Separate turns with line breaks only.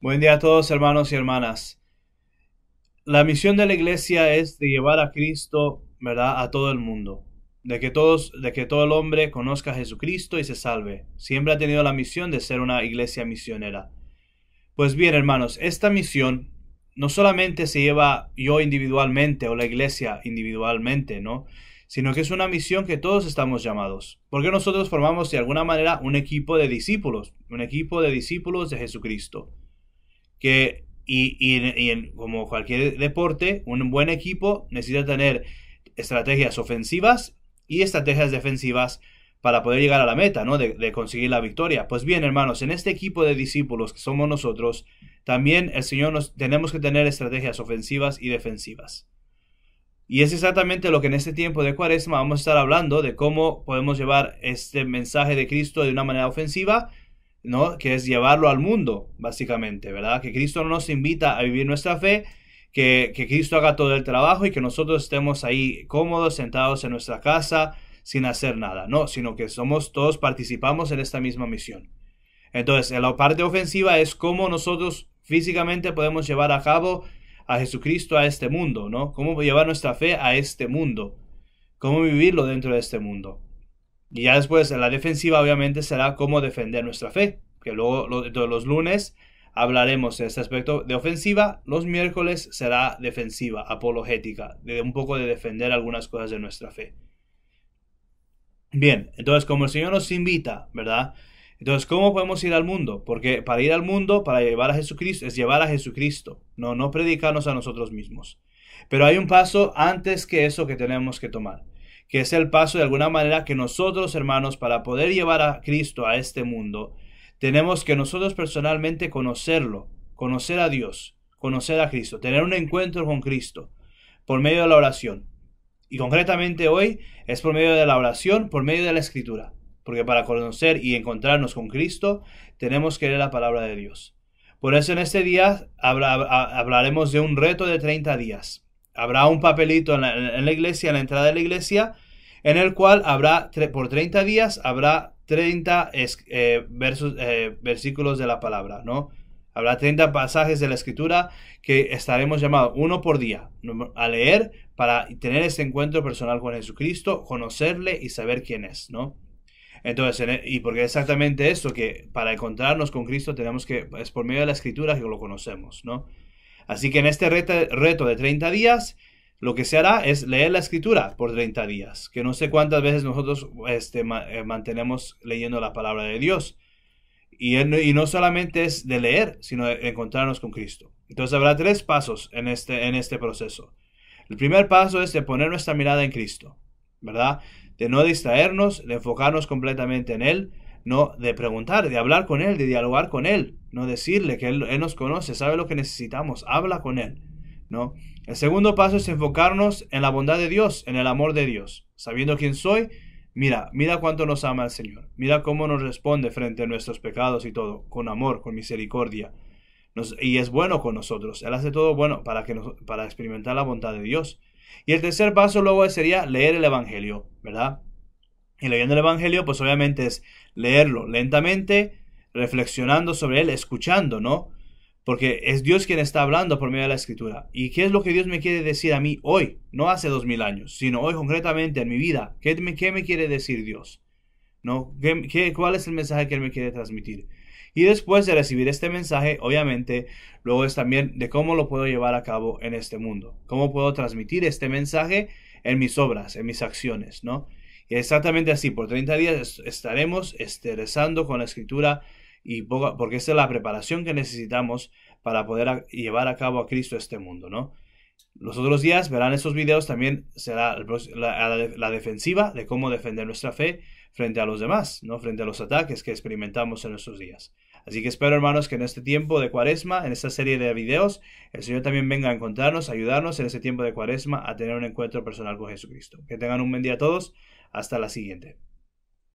Buen día a todos hermanos y hermanas. La misión de la iglesia es de llevar a Cristo, ¿verdad?, a todo el mundo. De que, todos, de que todo el hombre conozca a Jesucristo y se salve. Siempre ha tenido la misión de ser una iglesia misionera. Pues bien, hermanos, esta misión no solamente se lleva yo individualmente o la iglesia individualmente, ¿no? Sino que es una misión que todos estamos llamados. Porque nosotros formamos de alguna manera un equipo de discípulos, un equipo de discípulos de Jesucristo que y, como cualquier deporte, un buen equipo necesita tener estrategias ofensivas y estrategias defensivas para poder llegar a la meta, ¿no? De, de, conseguir la victoria. Pues bien, hermanos, en este equipo de discípulos que somos nosotros, también el Señor nos tenemos que tener estrategias ofensivas y defensivas. Y es exactamente lo que en este tiempo de Cuaresma vamos a estar hablando de cómo podemos llevar este mensaje de Cristo de una manera ofensiva ¿no? Que es llevarlo al mundo, básicamente, ¿verdad? Que Cristo no nos invita a vivir nuestra fe, que, Cristo haga todo el trabajo y que nosotros estemos ahí cómodos, sentados en nuestra casa, sin hacer nada, no, sino que somos todos participamos en esta misma misión. Entonces, en la parte ofensiva es cómo nosotros físicamente podemos llevar a cabo a Jesucristo a este mundo, ¿no? Cómo llevar nuestra fe a este mundo, cómo vivirlo dentro de este mundo. Y ya después, en la defensiva, obviamente, será cómo defender nuestra fe. Que luego, los lunes, hablaremos de este aspecto de ofensiva. Los miércoles será defensiva, apologética, de un poco de defender algunas cosas de nuestra fe. Bien, entonces, como el Señor nos invita, ¿verdad? Entonces, ¿cómo podemos ir al mundo? Porque para ir al mundo, para llevar a Jesucristo, es llevar a Jesucristo, no, no predicarnos a nosotros mismos. Pero hay un paso antes que eso que tenemos que tomar que es el paso de alguna manera que nosotros, hermanos, para poder llevar a Cristo a este mundo, tenemos que nosotros personalmente conocerlo, conocer a Dios, conocer a Cristo, tener un encuentro con Cristo por medio de la oración. Y concretamente hoy es por medio de la oración, por medio de la escritura. Porque para conocer y encontrarnos con Cristo tenemos que leer la palabra de Dios. Por eso en este día hablaremos de un reto de 30 días habrá un papelito en la, iglesia, en la entrada de la iglesia, en el cual habrá, por 30 días, habrá 30 eh, eh, versículos de la palabra, ¿no? Habrá 30 pasajes de la escritura que estaremos llamados uno por día a leer para tener ese encuentro personal con Jesucristo, conocerle y saber quién es, ¿no? Entonces, e, y porque exactamente esto que para encontrarnos con Cristo tenemos que, es por medio de la escritura que lo conocemos, ¿no? Así que en este reto de 30 días, lo que se hará es leer la escritura por 30 días, que no sé cuántas veces nosotros este, eh, mantenemos leyendo la palabra de Dios. Y, no solamente es de leer, sino de encontrarnos con Cristo. Entonces habrá tres pasos en este, en este proceso. El primer paso es de poner nuestra mirada en Cristo, ¿verdad? De no distraernos, de enfocarnos completamente en Él, no de preguntar, de hablar con Él, de dialogar con Él, no decirle que Él, nos conoce, sabe lo que necesitamos, habla con Él. ¿no? El segundo paso es enfocarnos en la bondad de Dios, en el amor de Dios. Sabiendo quién soy, mira, mira cuánto nos ama el Señor. Mira cómo nos responde frente a nuestros pecados y todo, con amor, con misericordia. y es bueno con nosotros. Él hace todo bueno para, que nos, para experimentar la bondad de Dios. Y el tercer paso luego sería leer el Evangelio, ¿verdad? Y leyendo el Evangelio, pues obviamente es leerlo lentamente, reflexionando sobre él, escuchando, ¿no? Porque es Dios quien está hablando por medio de la escritura. ¿Y qué es lo que Dios me quiere decir a mí hoy? No hace dos mil años, sino hoy concretamente en mi vida. ¿Qué me, qué me quiere decir Dios? ¿No? qué, cuál es el mensaje que Él me quiere transmitir? Y después de recibir este mensaje, obviamente, luego es también de cómo lo puedo llevar a cabo en este mundo. Cómo puedo transmitir este mensaje en mis obras, en mis acciones, ¿no? Exactamente así, por 30 días estaremos rezando con la escritura y porque esa es la preparación que necesitamos para poder llevar a cabo a Cristo este mundo, ¿no? Los otros días verán esos videos también será la, la, defensiva de cómo defender nuestra fe frente a los demás, ¿no? Frente a los ataques que experimentamos en nuestros días. Así que espero, hermanos, que en este tiempo de cuaresma, en esta serie de videos, el Señor también venga a encontrarnos, a ayudarnos en este tiempo de cuaresma a tener un encuentro personal con Jesucristo. Que tengan un buen día a todos. Hasta la siguiente.